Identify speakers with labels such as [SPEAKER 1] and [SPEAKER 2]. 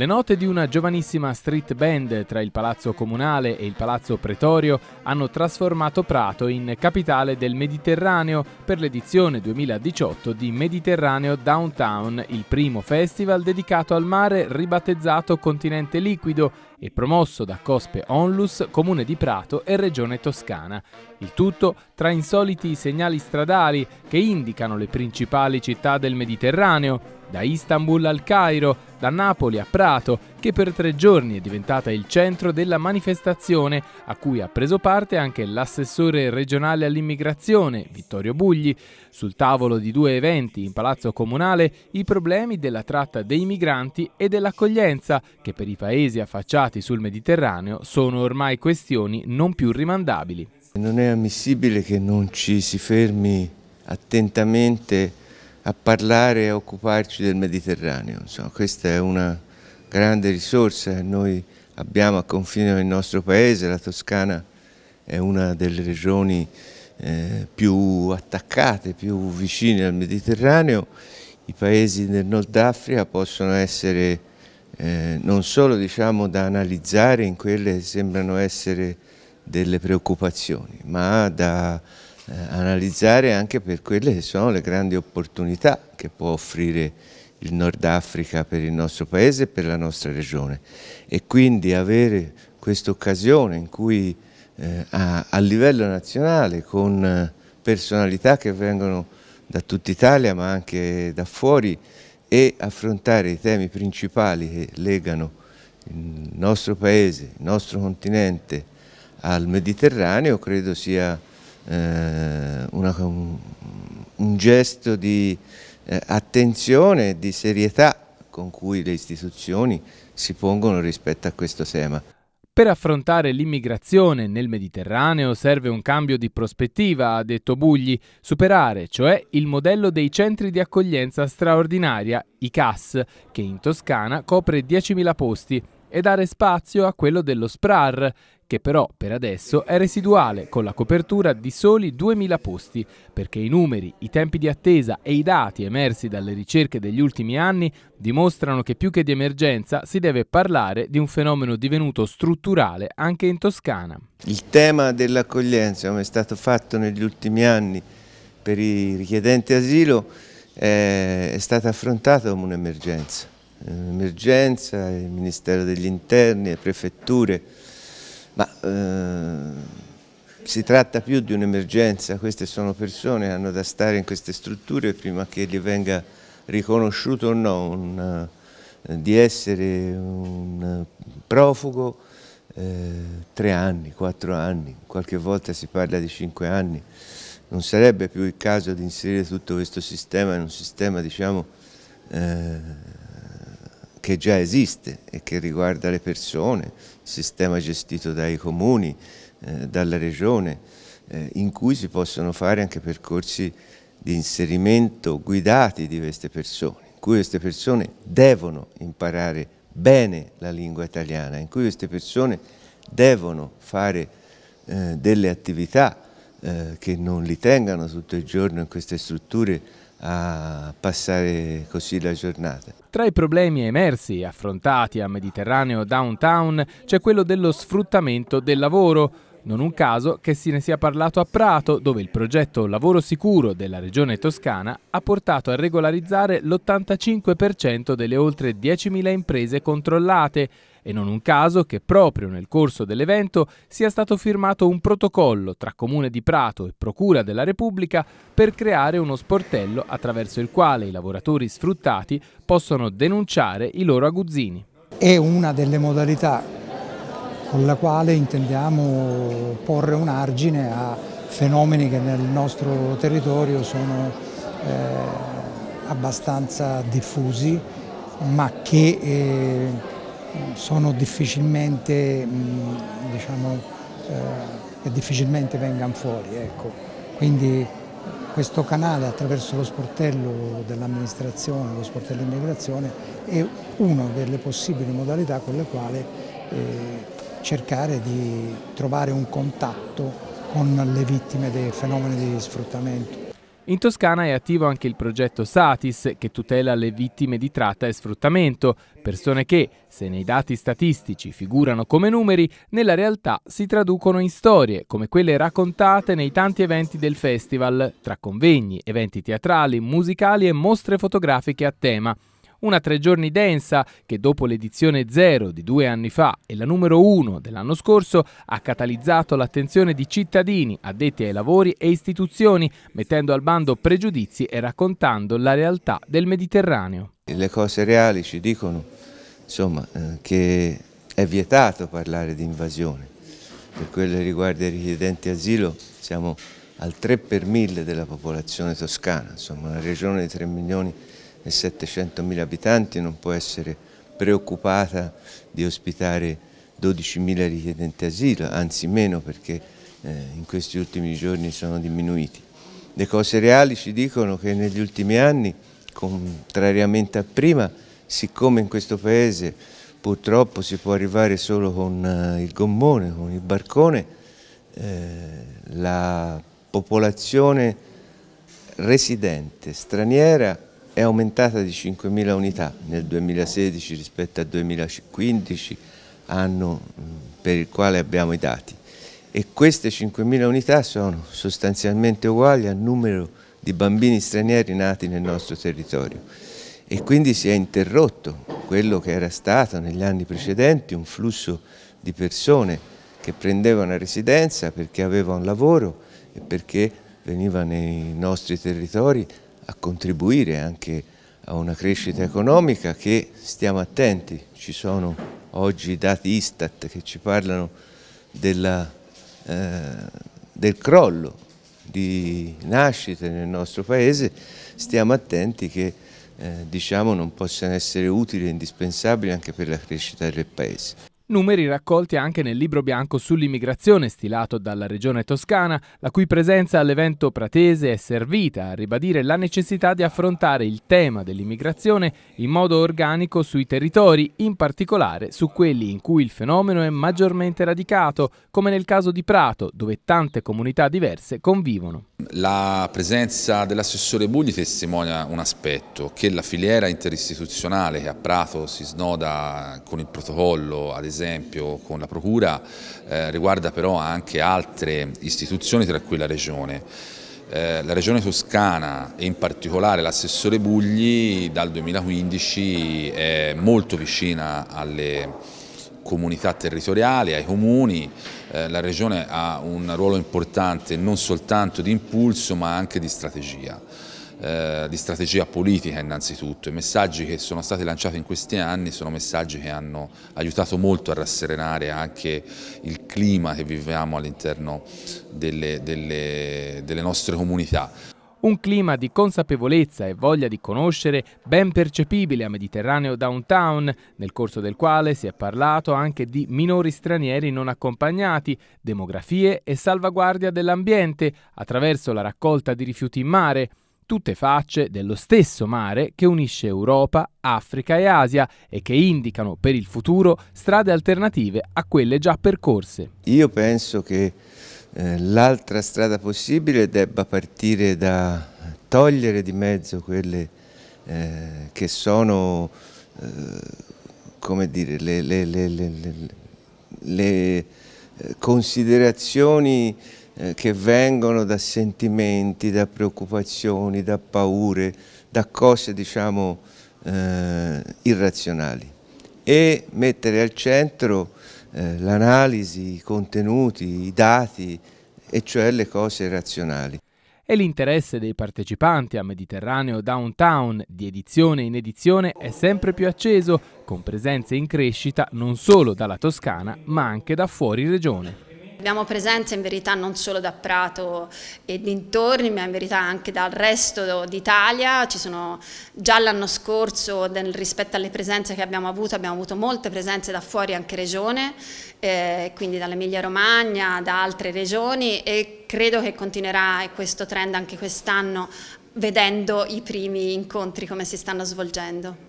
[SPEAKER 1] Le note di una giovanissima street band tra il Palazzo Comunale e il Palazzo Pretorio hanno trasformato Prato in capitale del Mediterraneo per l'edizione 2018 di Mediterraneo Downtown, il primo festival dedicato al mare ribattezzato Continente Liquido e promosso da Cospe Onlus, Comune di Prato e Regione Toscana. Il tutto tra insoliti segnali stradali che indicano le principali città del Mediterraneo, da Istanbul al Cairo, da Napoli a Prato, che per tre giorni è diventata il centro della manifestazione, a cui ha preso parte anche l'assessore regionale all'immigrazione, Vittorio Bugli. Sul tavolo di due eventi in Palazzo Comunale i problemi della tratta dei migranti e dell'accoglienza, che per i paesi affacciati sbarcati sul Mediterraneo sono ormai questioni non più rimandabili. Non è
[SPEAKER 2] ammissibile che non ci si fermi attentamente a parlare e a occuparci del Mediterraneo. Insomma, questa è una grande risorsa che noi abbiamo a confine del nostro paese, la Toscana è una delle regioni eh, più attaccate, più vicine al Mediterraneo, i paesi del Nord Africa possono essere eh, non solo diciamo, da analizzare in quelle che sembrano essere delle preoccupazioni, ma da eh, analizzare anche per quelle che sono le grandi opportunità che può offrire il Nord Africa per il nostro paese e per la nostra regione. E quindi avere questa occasione in cui eh, a, a, livello nazionale con eh, personalità che vengono da tutta Italia ma anche da fuori e affrontare i temi principali che legano il nostro paese, il nostro continente al Mediterraneo credo sia eh, una, un, un, gesto di eh, attenzione e di serietà con cui le istituzioni si pongono rispetto a questo tema.
[SPEAKER 1] Per affrontare l'immigrazione nel Mediterraneo serve un cambio di prospettiva, ha detto Bugli, superare cioè il modello dei centri di accoglienza straordinaria, i CAS, che in Toscana copre 10.000 posti e dare spazio a quello dello SPRAR, che però per adesso è residuale con la copertura di soli 2.000 posti, perché i numeri, i tempi di attesa e i dati emersi dalle ricerche degli ultimi anni dimostrano che più che di emergenza si deve parlare di un fenomeno divenuto strutturale anche in Toscana. Il
[SPEAKER 2] tema dell'accoglienza, come è stato fatto negli ultimi anni per i richiedenti asilo, eh, è stato affrontato come un'emergenza emergenza, il Ministero degli Interni, le prefetture, ma eh, si tratta più di un'emergenza, queste sono persone che hanno da stare in queste strutture prima che gli venga riconosciuto o no un, eh, di essere un eh, profugo eh, tre anni, quattro anni, qualche volta si parla di cinque anni. Non sarebbe più il caso di inserire tutto questo sistema in un sistema diciamo, eh, che già esiste e che riguarda le persone, il sistema gestito dai comuni, eh, dalla regione, eh, in cui si possono fare anche percorsi di inserimento guidati di queste persone, in cui queste persone devono imparare bene la lingua italiana, in cui queste persone devono fare eh, delle attività eh, che non li tengano tutto il giorno in queste strutture a passare così la giornata.
[SPEAKER 1] Tra i problemi emersi e affrontati a Mediterraneo Downtown c'è quello dello sfruttamento del lavoro. Non un caso che se ne sia parlato a Prato, dove il progetto Lavoro Sicuro della Regione Toscana ha portato a regolarizzare l'85% delle oltre 10.000 imprese controllate e non un caso che proprio nel corso dell'evento sia stato firmato un protocollo tra Comune di Prato e Procura della Repubblica per creare uno sportello attraverso il quale i lavoratori sfruttati possono denunciare i loro aguzzini.
[SPEAKER 2] È una delle modalità con la quale intendiamo porre un argine a fenomeni che nel nostro territorio sono eh, abbastanza diffusi ma che eh, sono difficilmente, mm, diciamo, eh, difficilmente vengano fuori. Ecco. Quindi questo canale attraverso lo sportello dell'amministrazione, lo sportello immigrazione, è una delle possibili modalità con le quali eh, cercare di trovare un contatto con le vittime dei fenomeni di sfruttamento.
[SPEAKER 1] In Toscana è attivo anche il progetto Satis che tutela le vittime di tratta e sfruttamento, persone che, se nei dati statistici figurano come numeri, nella realtà si traducono in storie, come quelle raccontate nei tanti eventi del festival, tra convegni, eventi teatrali, musicali e mostre fotografiche a tema. Una tre giorni densa che dopo l'edizione zero di due anni fa e la numero uno dell'anno scorso ha catalizzato l'attenzione di cittadini, addetti ai lavori e istituzioni, mettendo al bando pregiudizi e raccontando la realtà del Mediterraneo.
[SPEAKER 2] Le cose reali ci dicono insomma, eh, che è vietato parlare di invasione. Per quello che riguarda i richiedenti asilo siamo al 3 per mille della popolazione toscana, insomma una regione di 3 milioni di e 700.000 abitanti non può essere preoccupata di ospitare 12.000 richiedenti asilo, anzi meno perché eh, in questi ultimi giorni sono diminuiti. Le cose reali ci dicono che negli ultimi anni, contrariamente a prima, siccome in questo paese purtroppo si può arrivare solo con eh, il gommone, con il barcone, eh, la popolazione residente, straniera, è aumentata di 5.000 unità nel 2016 rispetto al 2015, anno mm, per il quale abbiamo i dati. E queste 5.000 unità sono sostanzialmente uguali al numero di bambini stranieri nati nel nostro territorio. E quindi si è interrotto quello che era stato negli anni precedenti un flusso di persone che prendeva una residenza perché aveva un lavoro e perché veniva nei nostri territori a contribuire anche a una crescita economica che stiamo attenti, ci sono oggi dati Istat che ci parlano della, eh, del crollo di nascite nel nostro paese, stiamo attenti che eh, diciamo, non possano essere utili e indispensabili anche per la crescita del paese
[SPEAKER 1] numeri raccolti anche nel libro bianco sull'immigrazione stilato dalla Regione Toscana, la cui presenza all'evento pratese è servita a ribadire la necessità di affrontare il tema dell'immigrazione in modo organico sui territori, in particolare su quelli in cui il fenomeno è maggiormente radicato, come nel caso di Prato, dove tante comunità diverse convivono. La presenza dell'assessore Bugli testimonia un aspetto, che la filiera interistituzionale che a Prato si snoda con il protocollo, ad esempio, esempio con la Procura eh, riguarda però anche altre istituzioni tra cui la Regione. Eh, la Regione Toscana e in particolare l'assessore Bugli dal 2015 è molto vicina alle comunità territoriali, ai comuni, eh, la Regione ha un ruolo importante non soltanto di impulso ma anche di strategia. Eh, di strategia politica innanzitutto. I messaggi che sono stati lanciati in questi anni sono messaggi che hanno aiutato molto a rasserenare anche il clima che viviamo all'interno delle, delle, delle nostre comunità. Un clima di consapevolezza e voglia di conoscere ben percepibile a Mediterraneo Downtown, nel corso del quale si è parlato anche di minori stranieri non accompagnati, demografie e salvaguardia dell'ambiente attraverso la raccolta di rifiuti in mare tutte facce dello stesso mare che unisce Europa, Africa e Asia e che indicano per il futuro strade alternative a quelle già percorse.
[SPEAKER 2] Io penso che eh, l'altra strada possibile debba partire da togliere di mezzo quelle eh, che sono eh, come dire, le, le, le, le eh, considerazioni eh, che vengono da sentimenti, da preoccupazioni, da paure, da cose diciamo eh, irrazionali e mettere al centro eh, l'analisi, i contenuti, i dati e cioè le cose razionali
[SPEAKER 1] e l'interesse dei partecipanti a Mediterraneo Downtown di edizione in edizione è sempre più acceso, con presenze in crescita non solo dalla Toscana ma anche da fuori regione. Abbiamo presenza in verità non solo da Prato e dintorni, ma in verità anche dal resto d'Italia. Ci sono già l'anno scorso, del, rispetto alle presenze che abbiamo avuto, abbiamo avuto molte presenze da fuori anche regione, eh, quindi dall'Emilia Romagna, da altre regioni e credo che continuerà questo trend anche quest'anno vedendo i primi incontri come si stanno svolgendo.